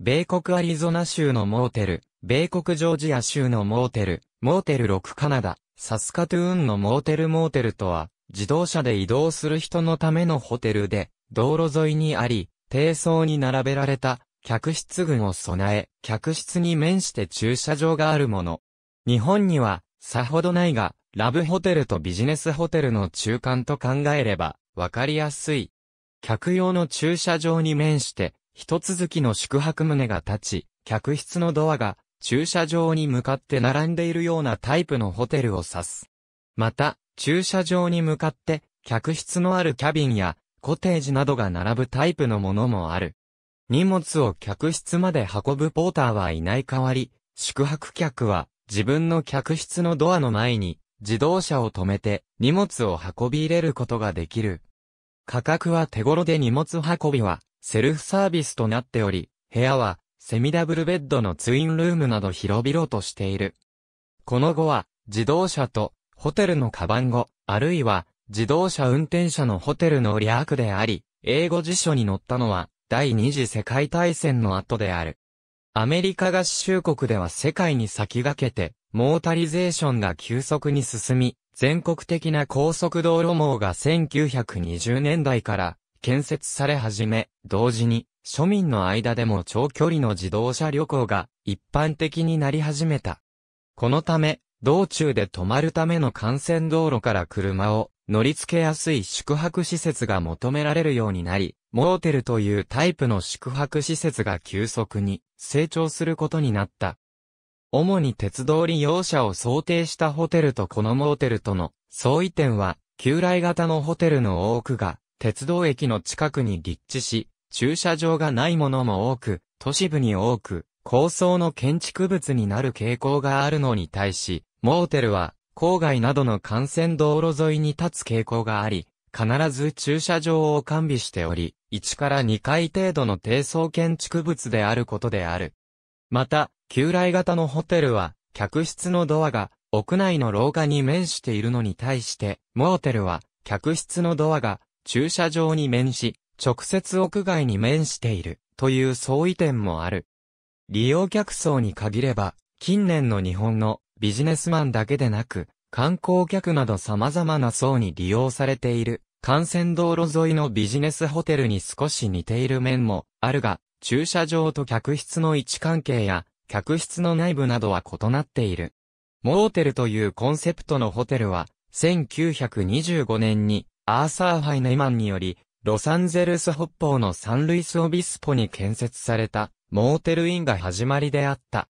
米国アリゾナ州のモーテル、米国ジョージア州のモーテル、モーテル6カナダ、サスカトゥーンのモーテルモーテルとは、自動車で移動する人のためのホテルで、道路沿いにあり、低層に並べられた、客室群を備え、客室に面して駐車場があるもの。日本には、さほどないが、ラブホテルとビジネスホテルの中間と考えれば、わかりやすい。客用の駐車場に面して、一続きの宿泊棟が立ち、客室のドアが駐車場に向かって並んでいるようなタイプのホテルを指す。また、駐車場に向かって客室のあるキャビンやコテージなどが並ぶタイプのものもある。荷物を客室まで運ぶポーターはいない代わり、宿泊客は自分の客室のドアの前に自動車を止めて荷物を運び入れることができる。価格は手頃で荷物運びはセルフサービスとなっており、部屋はセミダブルベッドのツインルームなど広々としている。この後は自動車とホテルのカバン語、あるいは自動車運転者のホテルの略であり、英語辞書に載ったのは第二次世界大戦の後である。アメリカ合衆国では世界に先駆けて、モータリゼーションが急速に進み、全国的な高速道路網が1920年代から建設され始め、同時に庶民の間でも長距離の自動車旅行が一般的になり始めた。このため、道中で泊まるための幹線道路から車を乗り付けやすい宿泊施設が求められるようになり、モーテルというタイプの宿泊施設が急速に成長することになった。主に鉄道利用者を想定したホテルとこのモーテルとの相違点は、旧来型のホテルの多くが鉄道駅の近くに立地し、駐車場がないものも多く、都市部に多く、高層の建築物になる傾向があるのに対し、モーテルは、郊外などの幹線道路沿いに立つ傾向があり、必ず駐車場を完備しており、1から2階程度の低層建築物であることである。また、旧来型のホテルは、客室のドアが屋内の廊下に面しているのに対して、モーテルは、客室のドアが駐車場に面し、直接屋外に面しているという相違点もある。利用客層に限れば、近年の日本のビジネスマンだけでなく、観光客など様々な層に利用されている、幹線道路沿いのビジネスホテルに少し似ている面もあるが、駐車場と客室の位置関係や、客室の内部などは異なっている。モーテルというコンセプトのホテルは、1925年にアーサー・ファイネマンにより、ロサンゼルス北方のサンルイス・オビスポに建設された、モーテル・インが始まりであった。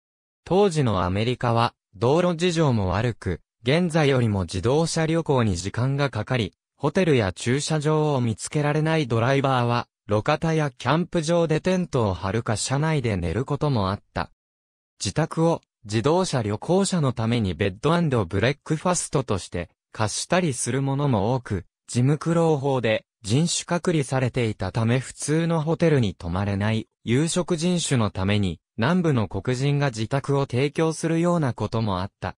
当時のアメリカは、道路事情も悪く、現在よりも自動車旅行に時間がかかり、ホテルや駐車場を見つけられないドライバーは、路肩やキャンプ場でテントを張るか車内で寝ることもあった。自宅を自動車旅行者のためにベッドブレックファストとして貸したりするものも多く、ムク苦労法で人種隔離されていたため普通のホテルに泊まれない有色人種のために南部の黒人が自宅を提供するようなこともあった。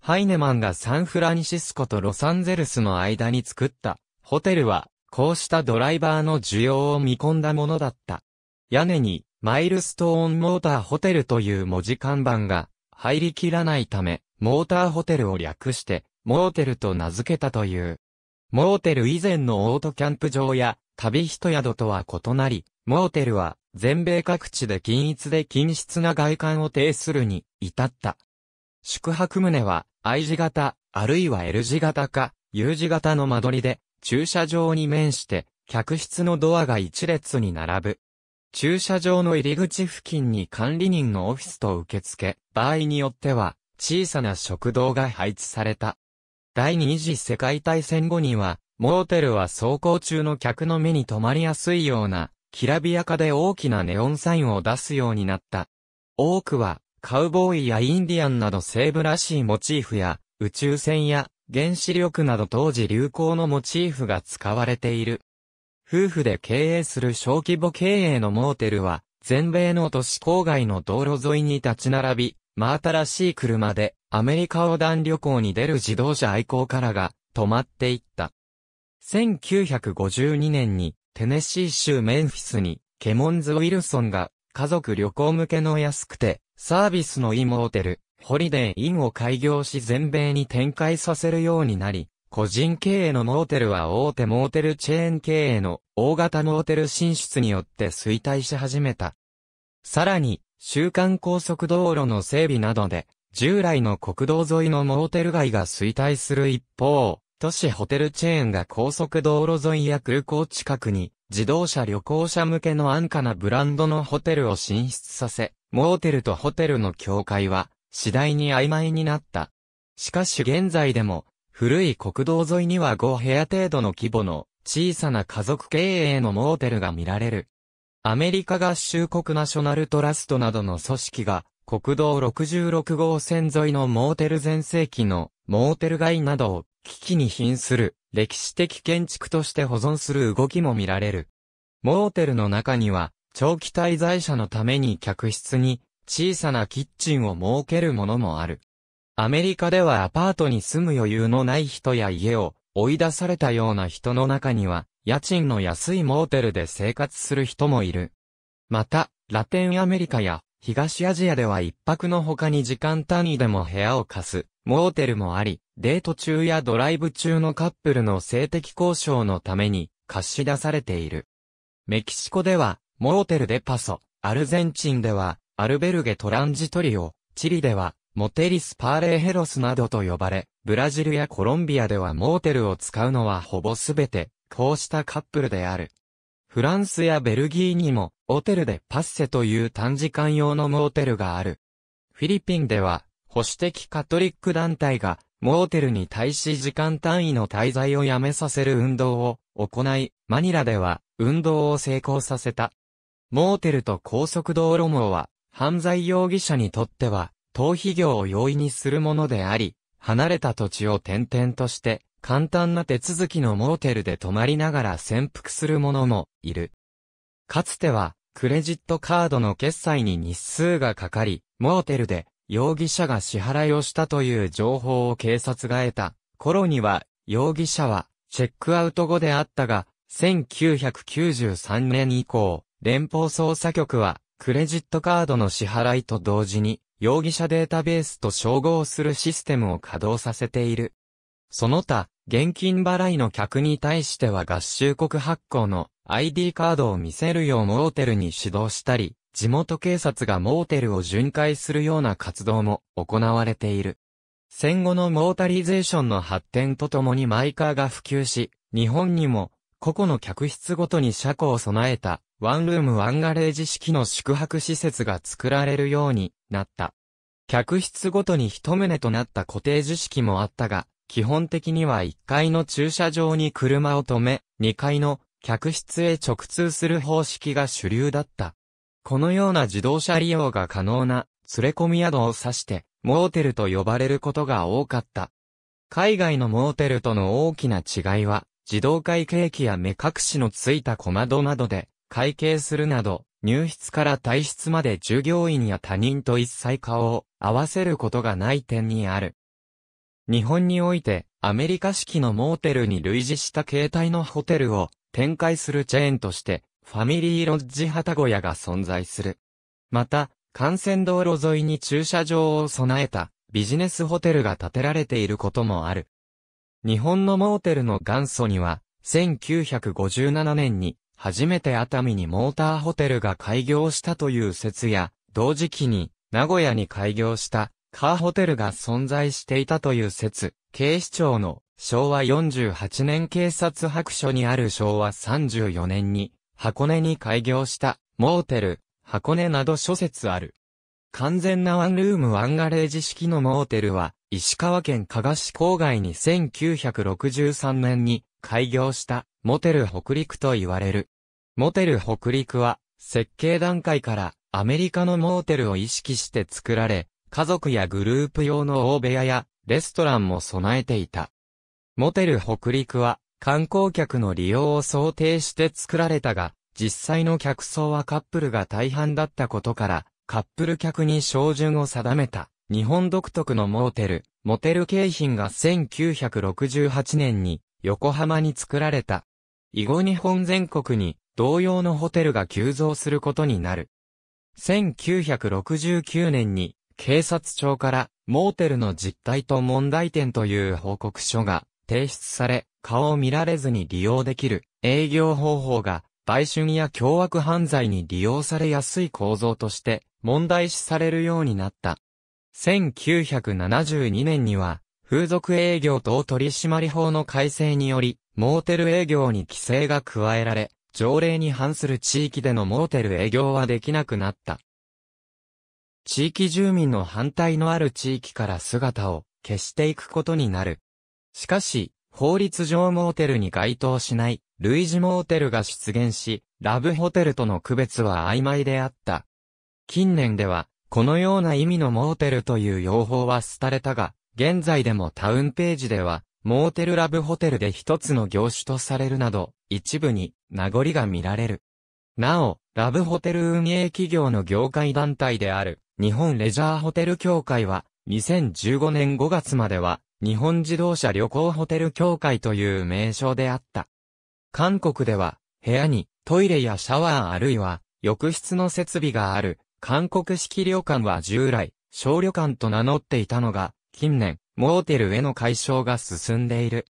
ハイネマンがサンフランシスコとロサンゼルスの間に作ったホテルはこうしたドライバーの需要を見込んだものだった。屋根にマイルストーンモーターホテルという文字看板が入りきらないためモーターホテルを略してモーテルと名付けたという。モーテル以前のオートキャンプ場や旅人宿とは異なり、モーテルは全米各地で均一で均質な外観を呈するに至った。宿泊棟は I 字型、あるいは L 字型か U 字型の間取りで、駐車場に面して、客室のドアが一列に並ぶ。駐車場の入り口付近に管理人のオフィスと受付、場合によっては、小さな食堂が配置された。第二次世界大戦後には、モーテルは走行中の客の目に留まりやすいような、きらびやかで大きなネオンサインを出すようになった。多くは、カウボーイやインディアンなど西部らしいモチーフや、宇宙船や、原子力など当時流行のモチーフが使われている。夫婦で経営する小規模経営のモーテルは、全米の都市郊外の道路沿いに立ち並び、真新しい車でアメリカ横断旅行に出る自動車愛好家らが止まっていった。1952年にテネシー州メンフィスにケモンズ・ウィルソンが家族旅行向けの安くてサービスのいいモーテル、ホリデーインを開業し全米に展開させるようになり、個人経営のモーテルは大手モーテルチェーン経営の大型モーテル進出によって衰退し始めた。さらに、週間高速道路の整備などで、従来の国道沿いのモーテル街が衰退する一方、都市ホテルチェーンが高速道路沿いや空港近くに、自動車旅行者向けの安価なブランドのホテルを進出させ、モーテルとホテルの境界は、次第に曖昧になった。しかし現在でも、古い国道沿いには5部屋程度の規模の小さな家族経営のモーテルが見られる。アメリカ合衆国ナショナルトラストなどの組織が、国道66号線沿いのモーテル全盛期のモーテル街などを危機に瀕する歴史的建築として保存する動きも見られる。モーテルの中には長期滞在者のために客室に小さなキッチンを設けるものもある。アメリカではアパートに住む余裕のない人や家を追い出されたような人の中には家賃の安いモーテルで生活する人もいる。また、ラテンアメリカや東アジアでは一泊の他に時間単位でも部屋を貸す、モーテルもあり、デート中やドライブ中のカップルの性的交渉のために貸し出されている。メキシコでは、モーテルでパソ、アルゼンチンでは、アルベルゲトランジトリオ、チリでは、モテリスパーレーヘロスなどと呼ばれ、ブラジルやコロンビアではモーテルを使うのはほぼすべてこうしたカップルである。フランスやベルギーにも、ホテルでパッセという短時間用のモーテルがある。フィリピンでは、保守的カトリック団体が、モーテルに対し時間単位の滞在をやめさせる運動を行い、マニラでは運動を成功させた。モーテルと高速道路網は、犯罪容疑者にとっては、逃避業を容易にするものであり、離れた土地を転々として、簡単な手続きのモーテルで泊まりながら潜伏する者もいる。かつては、クレジットカードの決済に日数がかかり、モーテルで容疑者が支払いをしたという情報を警察が得た頃には、容疑者はチェックアウト後であったが、1993年以降、連邦捜査局は、クレジットカードの支払いと同時に、容疑者データベースと照合するシステムを稼働させている。その他、現金払いの客に対しては合衆国発行の ID カードを見せるようモーテルに指導したり、地元警察がモーテルを巡回するような活動も行われている。戦後のモータリゼーションの発展とともにマイカーが普及し、日本にも個々の客室ごとに車庫を備えたワンルームワンガレージ式の宿泊施設が作られるようになった。客室ごとに一棟となったコテージ式もあったが、基本的には1階の駐車場に車を止め、2階の客室へ直通する方式が主流だった。このような自動車利用が可能な、連れ込み宿を指して、モーテルと呼ばれることが多かった。海外のモーテルとの大きな違いは、自動会計機や目隠しのついた小窓などで、会計するなど、入室から退室まで従業員や他人と一切顔を合わせることがない点にある。日本において、アメリカ式のモーテルに類似した形態のホテルを展開するチェーンとして、ファミリーロッジ旗小屋が存在する。また、幹線道路沿いに駐車場を備えたビジネスホテルが建てられていることもある。日本のモーテルの元祖には、1957年に初めて熱海にモーターホテルが開業したという説や、同時期に名古屋に開業したカーホテルが存在していたという説、警視庁の昭和48年警察白書にある昭和34年に箱根に開業したモーテル、箱根など諸説ある。完全なワンルームワンガレージ式のモーテルは石川県加賀市郊外に1963年に開業したモテル北陸と言われる。モテル北陸は設計段階からアメリカのモーテルを意識して作られ、家族やグループ用の大部屋やレストランも備えていた。モテル北陸は観光客の利用を想定して作られたが、実際の客層はカップルが大半だったことから、カップル客に照準を定めた、日本独特のモーテル、モテル景品が1968年に横浜に作られた。以後日本全国に同様のホテルが急増することになる。1969年に警察庁から、モーテルの実態と問題点という報告書が提出され、顔を見られずに利用できる営業方法が、売春や凶悪犯罪に利用されやすい構造として問題視されるようになった。1972年には、風俗営業等取締法の改正により、モーテル営業に規制が加えられ、条例に反する地域でのモーテル営業はできなくなった。地域住民の反対のある地域から姿を消していくことになる。しかし、法律上モーテルに該当しない、類似モーテルが出現し、ラブホテルとの区別は曖昧であった。近年では、このような意味のモーテルという用法は廃れたが、現在でもタウンページでは、モーテルラブホテルで一つの業種とされるなど、一部に名残が見られる。なお、ラブホテル運営企業の業界団体である、日本レジャーホテル協会は、2015年5月までは、日本自動車旅行ホテル協会という名称であった。韓国では、部屋にトイレやシャワーあるいは浴室の設備がある韓国式旅館は従来、小旅館と名乗っていたのが、近年、モーテルへの解消が進んでいる。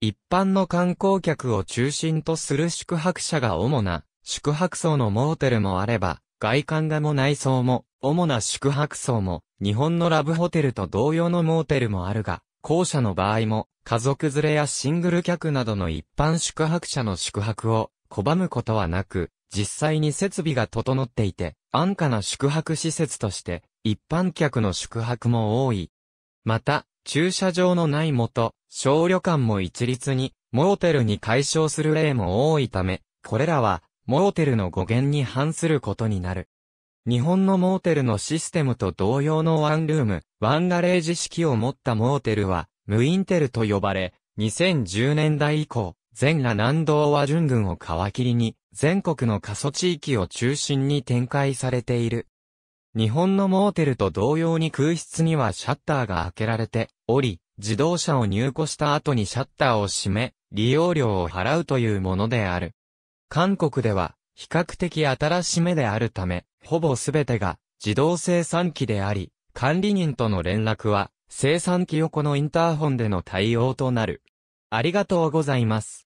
一般の観光客を中心とする宿泊者が主な宿泊層のモーテルもあれば、外観がも内装も主な宿泊層も、日本のラブホテルと同様のモーテルもあるが、後者の場合も、家族連れやシングル客などの一般宿泊者の宿泊を拒むことはなく、実際に設備が整っていて、安価な宿泊施設として、一般客の宿泊も多い。また、駐車場のないもと、小旅館も一律に、モーテルに解消する例も多いため、これらは、モーテルの語源に反することになる。日本のモーテルのシステムと同様のワンルーム、ワンガレージ式を持ったモーテルは、ムインテルと呼ばれ、2010年代以降、全裸南道和順軍を皮切りに、全国の過疎地域を中心に展開されている。日本のモーテルと同様に空室にはシャッターが開けられており、自動車を入庫した後にシャッターを閉め、利用料を払うというものである。韓国では、比較的新しめであるため、ほぼすべてが自動生産機であり、管理人との連絡は生産機横のインターホンでの対応となる。ありがとうございます。